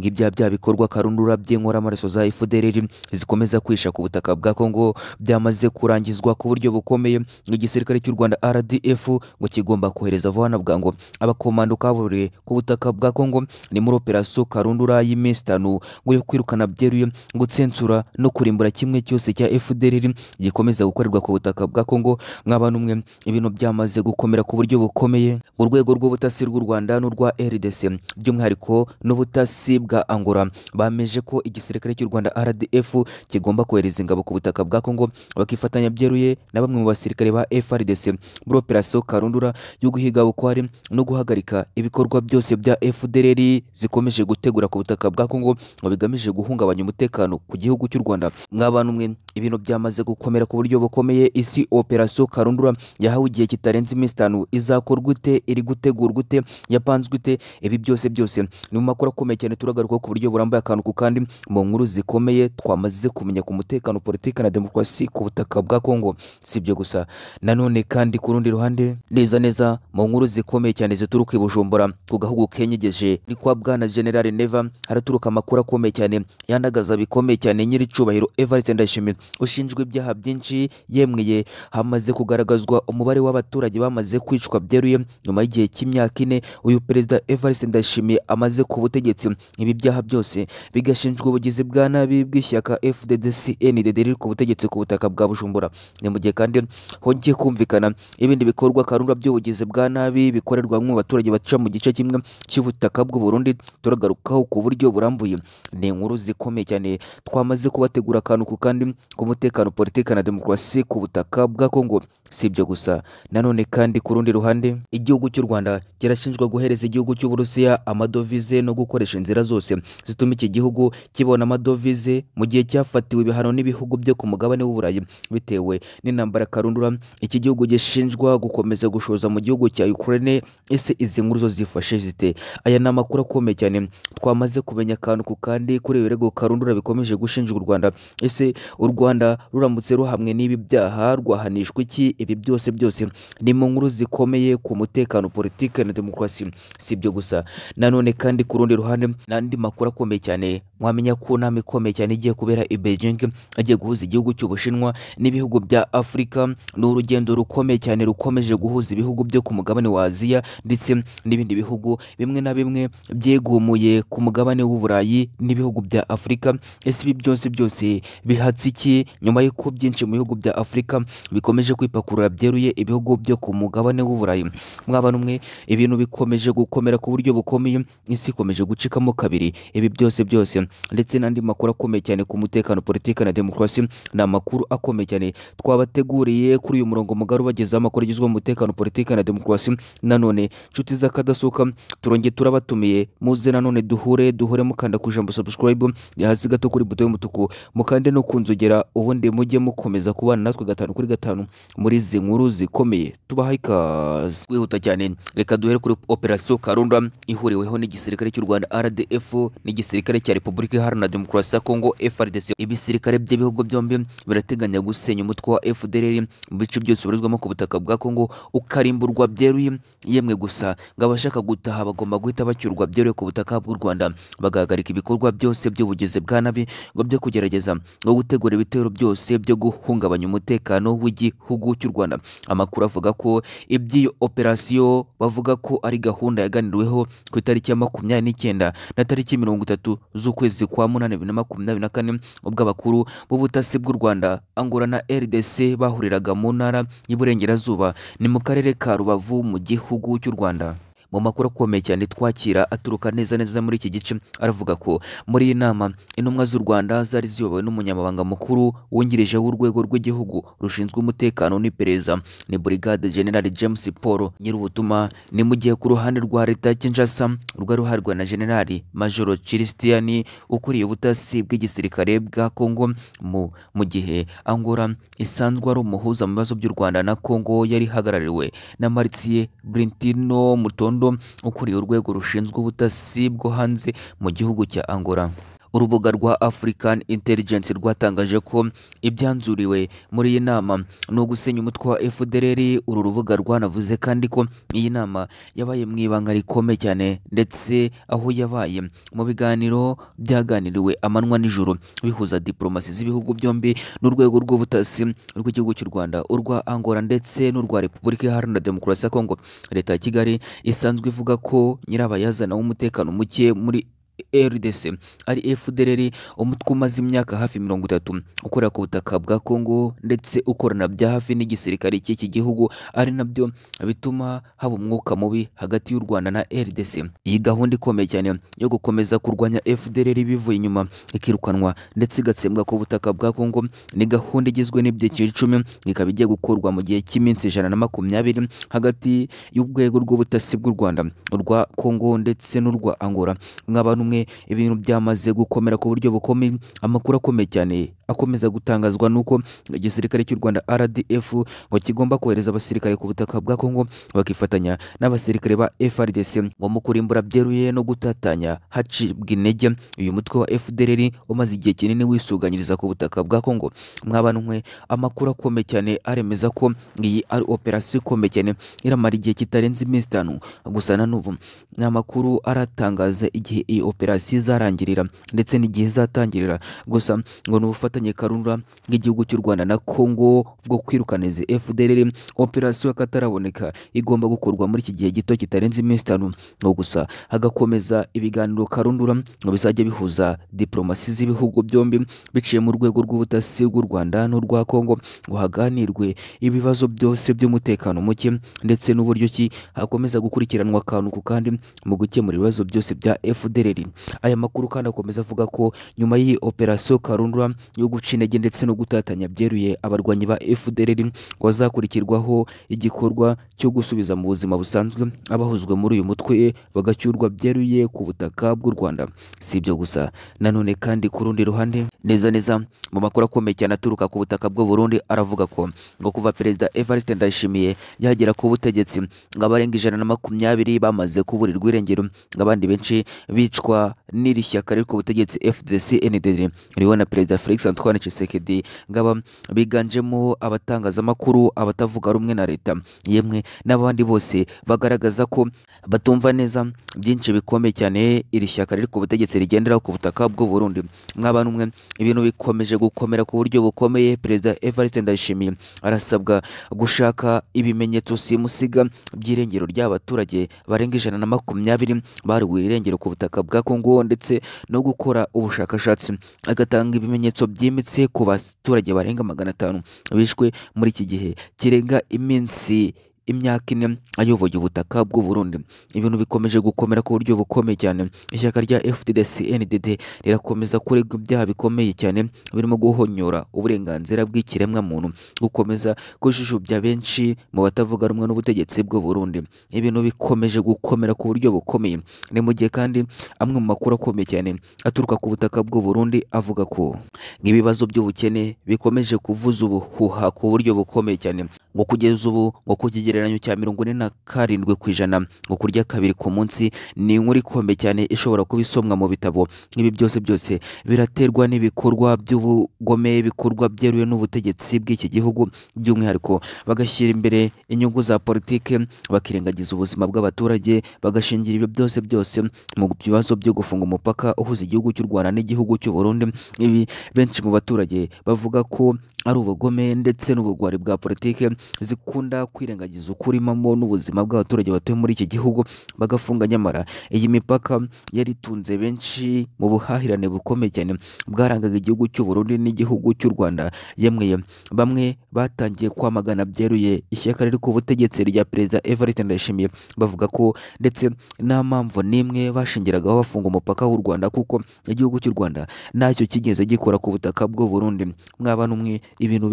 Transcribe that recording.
ngibya bya bikorwa karundura by'inkora amaraso za efudereri zikomeza kwisha ku butaka bwa kongo byamaze kurangizwa ku buryo bukomeye igisirikare cy'u rwanda rdf ngo kigomba kohereza vuba bwa ngo abakomando kabururiwe ku butaka bwa kongo ni muri operasiyo karundura y'iminsi itanu ngo yo kwirukana byeruye gutsensura no kurimbura kimwe cyose cya efudereri gikomeza gukorerwa ku butaka bwa kongo mwabana umwe ibintu byamaze gukomera ku buryo bukomeye urwego rw'ubutasi rw'u rwanda n'urwa rdc by'umwihariko n'ubutasi bwa Angola bameje ko igisirikare cy'u Rwanda RDF kigomba kohereza ingabo ku butaka bwa Kongo bakifatanya byeruye na bamwe mu basirikare ba FRDC muri operasiyo Karundura yo guhiga bukware no guhagarika ibikorwa byose bya FDLR zikomeje gutegura ku butaka bwa Kongo ngo bigamije guhungabanya umutekano ku gihugu cy'u Rwanda mwabantu umwe ibintu byamaze gukomera ku buryo bukomeye isi operasiyo Karundura yahawe igihe kitarenze iminsi itanu izakorwa ite iri gutegurwa ite yapanzwe ite ibi byose byose ni mu makuru akomeye cyane turaga guhagarikwa ku buryo burambuye akantu ku kandi mu nkuru zikomeye twamaze kumenya ku mutekano politiki na demokarasi ku butaka bwa kongo si ibyo gusa nanone kandi ku rundi ruhande neza neza mu nkuru zikomeye cyane zituruka i bujumbura ku gahugu kenyegeje ni kwa bwana generale neva haraturuka amakuru akomeye cyane yandagaza bikomeye cyane nyir'icubahiro evariste ndayishimiye ushinjwa ibyaha byinshi yemweye hamaze kugaragazwa umubare w'abaturage bamaze kwicwa byeruye nyuma y'igihe cy'imyaka ine uyu perezida evariste ndayishimiye amaze ku butegetsi ibi byaha byose bigashinjwa ubugizi bwa nabi bw'ishyaka fddc ndede riri ku butegetsi ku butaka bwa bujumbura ni mu gihe kandi hongeye kumvikana ibindi bikorwa karunda by'ubugizi bwa nabi bikorerwa mu baturage baca mu gice kimwe cy'ubutaka bw'uburundi turagarukaho ku buryo burambuye ni inkuru zikomeye cyane twamaze kubategura akantu ku kandi k'umutekano politiki na demokarasi ku butaka bwa kongo si ibyo gusa nanone kandi ku rundi ruhande igihugu cy'u rwanda kirashinjwa guhereza igihugu cy'uburusiya amadovize no gukoresha inzira zose zose zituma iki gihugu kibona amadovize mu gihe cyafatiwe ibihano n'ibihugu byo ku mugabane w'uburayi bitewe n'intambara karundura iki gihugu gishinjwa gukomeza gushoza mu gihugu cya ukraine ese izi nkuru zo zifashe zite aya ni amakuru akomeye cyane twamaze kumenya akantu ku kandi kuri birego karundura bikomeje gushinjwa u rwanda ese u rwanda ruramutse ruhamwe n'ibi byaha rwahanishwa iki ibi byose byose ni mu nkuru zikomeye ku mutekano politiki na demokarasi si ibyo gusa nanone kandi ku rundi ruhande andi makuru akomeye cyane mwamenya ko inama ikomeye cyane igiye kubera i Beijing agiye guhuza igihugu cy'Ubushinwa n'ibihugu bya Afurika ni urugendo rukomeye cyane rukomeje guhuza ibihugu byo ku mugabane wa Aziya ndetse n'ibindi bihugu bimwe na bimwe byegumuye ku mugabane w'Uburayi n'ibihugu bya Afurika ese ibi byose byose bihatse iki nyuma y'uko byinshi mu bihugu bya Afurika bikomeje kwipakurura byeruye ibihugu byo ku mugabane w'Uburayi mwaba numwe ibintu bikomeje gukomera ku buryo bukomeye isi ikomeje gucikamo kabiri kabiri ibi byose byose ndetse n'andi makuru akomeye cyane ku mutekano politiki na demokarasi ni amakuru akomeye cyane twabateguriye kuri uyu murongo mugari ubagezaho amakuru agizwe umutekano politiki na demokarasi nanone inshuti z'akadasuka turongeye turabatumiye muze nanone duhure duhure mukanda ku ijambo subscribe hasi gato kuri buto y'umutuku mukande no kunzogera ubundi mujye mukomeza kubana natwe gatanu kuri gatanu muri izi nkuru zikomeye tubaha ikaze kwihuta cyane reka duhere kuri operasiyo karunda ihuriweho n'igisirikare cy'u rwanda rdf ADF n'igisirikare cya Repubulika Iharanira Demokarasi ya Kongo FARDC ibisirikare by'ibihugu byombi birateganya gusenya umutwe wa FDLR mu bice byose ubarizwamo ku butaka bwa Kongo ukarimburwa byeruye yemwe gusa ngabashaka gutaha bagomba guhita bacyurwa byeruye ku butaka bw'u Rwanda bagahagarika ibikorwa byose by'ubugizi bwa nabi ngo byo kugerageza ngo gutegura ibitero byose byo guhungabanya umutekano w'igihugu cy'u Rwanda amakuru avuga ko iby'iyo operasiyo bavuga ko ari gahunda yaganiriweho ku itariki ya makumyabiri n'icyenda na tariki mirongo itatu z'ukwezi kwa munani bibiri na makumyabiri na kane ubwo abakuru b'ubutasi bw'u rwanda Angola na rdc bahuriraga mu ntara y'iburengerazuba ni mu karere ka rubavu mu gihugu cy'u rwanda mu makuru akomeye cyane twakira aturuka neza neza muri iki gice aravuga ko muri iyi nama intumwa z'u rwanda zari ziyobowe n'umunyamabanga mukuru wungirije w'urwego rw'igihugu rushinzwe umutekano n'iperereza ni brigade general james paul nyir'ubutuma ni mu gihe ku ruhande rwa leta ya kinshasa rwari ruharwa na generali majoro christian ukuriye ubutasi bw'igisirikare bwa congo mu, mu gihe Angola isanzwe ari umuhuza mu bibazo by'u rwanda na congo yari ihagarariwe na maritiye brintino mutondo ukuriye urwego rushinzwe ubutasi bwo hanze mu gihugu cya angola urubuga rwa african intelligence rwatangaje ko ibyanzuriwe muri iyi nama ni ugusenya umutwe wa fdrr uru rubuga rwanavuze kandi ko iyi nama yabaye mu ibanga rikomeye cyane ndetse aho yabaye mu biganiro byaganiriwe amanywa n'ijoro bihuza diplomasi z'ibihugu byombi n'urwego rw'ubutasi rw'igihugu cy'u rwanda urwa angola ndetse n'urwa repubulika iharanira demokarasi ya kongo leta ya kigali isanzwe ivuga ko nyirabayazana w'umutekano muke muri rdc ari fdr umutwe umaze imyaka hafi mirongo itatu ukorera ku butaka bwa congo ndetse ukorana bya hafi n'igisirikare cy'iki gihugu ari nabyo bituma haba umwuka mubi hagati y'u rwanda na rdc iyi gahunda ikomeye cyane yo gukomeza kurwanya fdr bivuye inyuma ikirukanwa ndetse igatsembwa ku butaka bwa congo ni gahunda igizwe n'ibyiciro icumi ikaba igiye gukorwa mu gihe cy'iminsi ijana na makumyabiri hagati y'urwego rw'ubutasi bw'u rwanda urwa congo ndetse n'urwa angola nk'abantu kumwe ibintu byamaze gukomera ku buryo bukomeye amakuru akomeye cyane akomeza gutangazwa nuko igisirikare cy'u rwanda rdf ngo kigomba kohereza abasirikare ku butaka bwa Congo bakifatanya n'abasirikare ba frdc ngo mu kurimbura byeruye no gutatanya hacibwa intege uyu mutwe wa fdrr umaze igihe kinini wisuganyiriza ku butaka bwa Congo mwabanwe amakuru akomeye cyane aremeza ko iyi ari operasiyo ikomeye cyane iramara igihe kitarenze iminsi itanu gusa na n'ubu ni amakuru aratangaza igihe iyi operasiyo izarangirira ndetse n'igihe izatangirira gusa ngo ni ubufata ubufatanye karunura bw'igihugu cy'u Rwanda na Kongo bwo kwirukaniza izi FDLR operasiyo y'akataraboneka igomba gukorwa muri iki gihe gito kitarenze iminsi itanu gusa hagakomeza ibiganiro karundura ngo bizajya bihuza diplomasi z'ibihugu byombi biciye mu rwego rw'ubutasi bw'u Rwanda n'urwa Kongo ngo haganirwe ibibazo byose by'umutekano muke ndetse n'uburyo ki hakomeza gukurikiranwa akantu ku kandi mu gukemura ibibazo byose bya FDLR aya makuru kandi akomeza avuga ko nyuma y'iyi operasiyo karundura yo yo guca intege ndetse no gutatanya byeruye abarwanyi ba fdr wazakurikirwaho igikorwa cyo gusubiza mu buzima busanzwe abahuzwe muri uyu mutwe bagacyurwa byeruye ku butaka bw'u rwanda si ibyo gusa nanone kandi ku rundi ruhande neza neza mu makuru akomeye cyane aturuka ku butaka bw'u Burundi aravuga ko ngo kuva perezida Evariste Ndayishimiye yagera ku butegetsi ngo abarenga ijana na makumyabiri bamaze kuburirwa irengero ngo abandi benshi bicwa n'iri shyaka riri ku butegetsi FDC NDD ririho na perezida Felix Antoine Tshisekedi ngaba biganjemo abatangazamakuru abatavuga rumwe na leta yemwe n'abandi bose bagaragaza ko batumva neza byinshi bikomeye cyane iri shyaka riri ku butegetsi rigendera ku butaka bw'u Burundi mwaba numwe ibintu bikomeje gukomera ku buryo bukomeye perezida evariste ndayishimiye arasabwa gushaka ibimenyetso simusiga by'irengero ry'abaturage barenga ijana na makumyabiri bariwe irengero ku butaka bwa kongo ndetse no gukora ubushakashatsi agatanga ibimenyetso byimbitse ku baturage barenga magana atanu bishwe muri iki gihe kirenga iminsi imyaka ine ayoboye ubutaka bw'u Burundi ibintu bikomeje gukomera ku buryo bukomeye cyane ishyaka rya FDDC NDD rirakomeza kurega ibyaha bikomeye cyane birimo guhonyora uburenganzira bw’ikiremwamuntu muntu gukomeza kujujubya benshi mu batavuga rumwe n'ubutegetsi bw'u Burundi ibintu bikomeje gukomera ku buryo bukomeye ni mu gihe kandi amwe mu makuru akomeye cyane aturuka ku butaka bw'u Burundi avuga ko nk'ibibazo by'ubukene bikomeje kuvuza ubuhuha ku buryo bukomeye cyane ngo kugeza ubu ngo ku kigereranyo cya mirongo ine na karindwi ku ijana ngo kurya kabiri ku munsi ni inkuru ikombe cyane ishobora kuba isomwa mu bitabo ibi byose byose biraterwa n'ibikorwa by'ubugome bikorwa byeruye n'ubutegetsi bw'iki gihugu by'umwihariko bagashyira imbere inyungu za politiki bakirengagiza ubuzima bw'abaturage bagashingira ibyo byose byose mu bibazo byo gufunga umupaka uhuza igihugu cy'u rwanda n'igihugu cy'u burundi ibi benshi mu baturage bavuga ko ari ubugome ndetse n'ubugwari bwa politiki. zikunda kwirengagiza ukurimamo n'ubuzima bw'abaturage batuye muri iki gihugu bagafunga nyamara iyi mipaka yari itunze benshi mu buhahirane bukomeye cyane bwarangaga igihugu cy'u Burundi n'igihugu cy'u Rwanda yemwe bamwe batangiye kwamagana byeruye ishyaka riri ku butegetsi rya perezida Evariste Ndayishimiye bavuga ko ndetse nta mpamvu n'imwe bashingiragaho bafunga umupaka w'u Rwanda kuko igihugu cy'u Rwanda ntacyo kigeze gikora ku butaka bw'u Burundi mwaba numwe ibintu